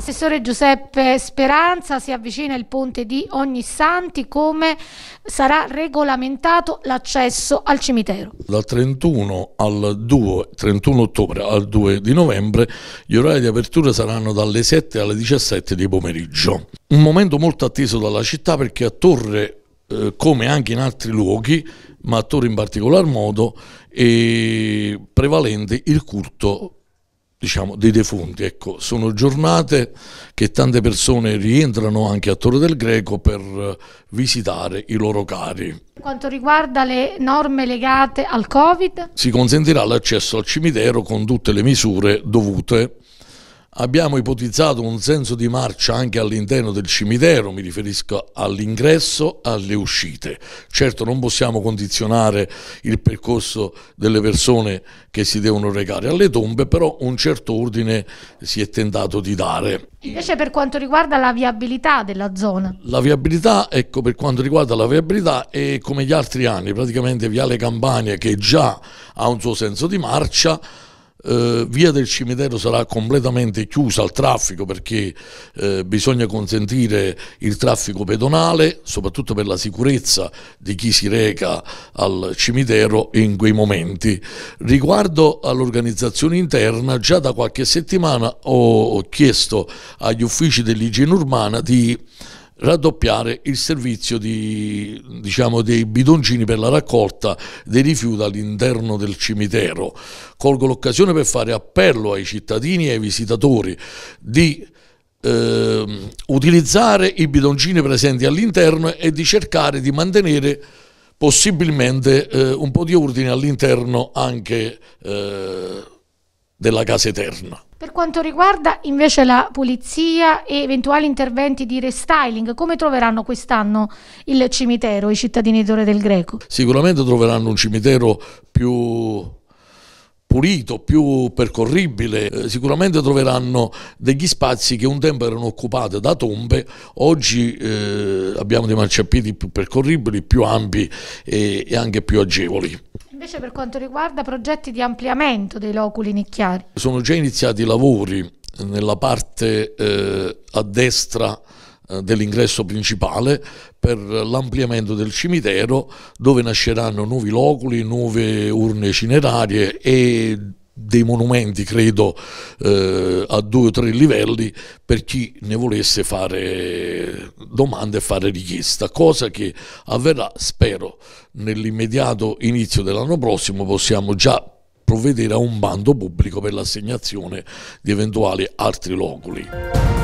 Assessore Giuseppe Speranza, si avvicina il ponte di Ognissanti, come sarà regolamentato l'accesso al cimitero? Dal 31, 2, 31 ottobre al 2 di novembre gli orari di apertura saranno dalle 7 alle 17 di pomeriggio. Un momento molto atteso dalla città perché a Torre eh, come anche in altri luoghi, ma a Torre in particolar modo, è prevalente il culto diciamo, dei defunti. Ecco, sono giornate che tante persone rientrano anche a Torre del Greco per eh, visitare i loro cari. Per quanto riguarda le norme legate al Covid? Si consentirà l'accesso al cimitero con tutte le misure dovute Abbiamo ipotizzato un senso di marcia anche all'interno del cimitero, mi riferisco all'ingresso, alle uscite. Certo non possiamo condizionare il percorso delle persone che si devono recare alle tombe, però un certo ordine si è tentato di dare. Invece per quanto riguarda la viabilità della zona? La viabilità, ecco per quanto riguarda la viabilità è come gli altri anni, praticamente Viale Campania che già ha un suo senso di marcia, eh, via del cimitero sarà completamente chiusa al traffico perché eh, bisogna consentire il traffico pedonale, soprattutto per la sicurezza di chi si reca al cimitero in quei momenti. Riguardo all'organizzazione interna, già da qualche settimana ho chiesto agli uffici dell'igiene urbana di raddoppiare il servizio di, diciamo, dei bidoncini per la raccolta dei rifiuti all'interno del cimitero. Colgo l'occasione per fare appello ai cittadini e ai visitatori di eh, utilizzare i bidoncini presenti all'interno e di cercare di mantenere possibilmente eh, un po' di ordine all'interno anche eh, della casa eterna. Per quanto riguarda invece la pulizia e eventuali interventi di restyling, come troveranno quest'anno il cimitero i cittadini di Torre del Greco? Sicuramente troveranno un cimitero più pulito, più percorribile, eh, sicuramente troveranno degli spazi che un tempo erano occupati da tombe, oggi eh, abbiamo dei marciapiedi più percorribili, più ampi e, e anche più agevoli invece per quanto riguarda progetti di ampliamento dei loculi nicchiari? Sono già iniziati i lavori nella parte eh, a destra eh, dell'ingresso principale per l'ampliamento del cimitero dove nasceranno nuovi loculi, nuove urne cinerarie e dei monumenti, credo, eh, a due o tre livelli per chi ne volesse fare domande e fare richiesta, cosa che avverrà, spero, nell'immediato inizio dell'anno prossimo possiamo già provvedere a un bando pubblico per l'assegnazione di eventuali altri loculi.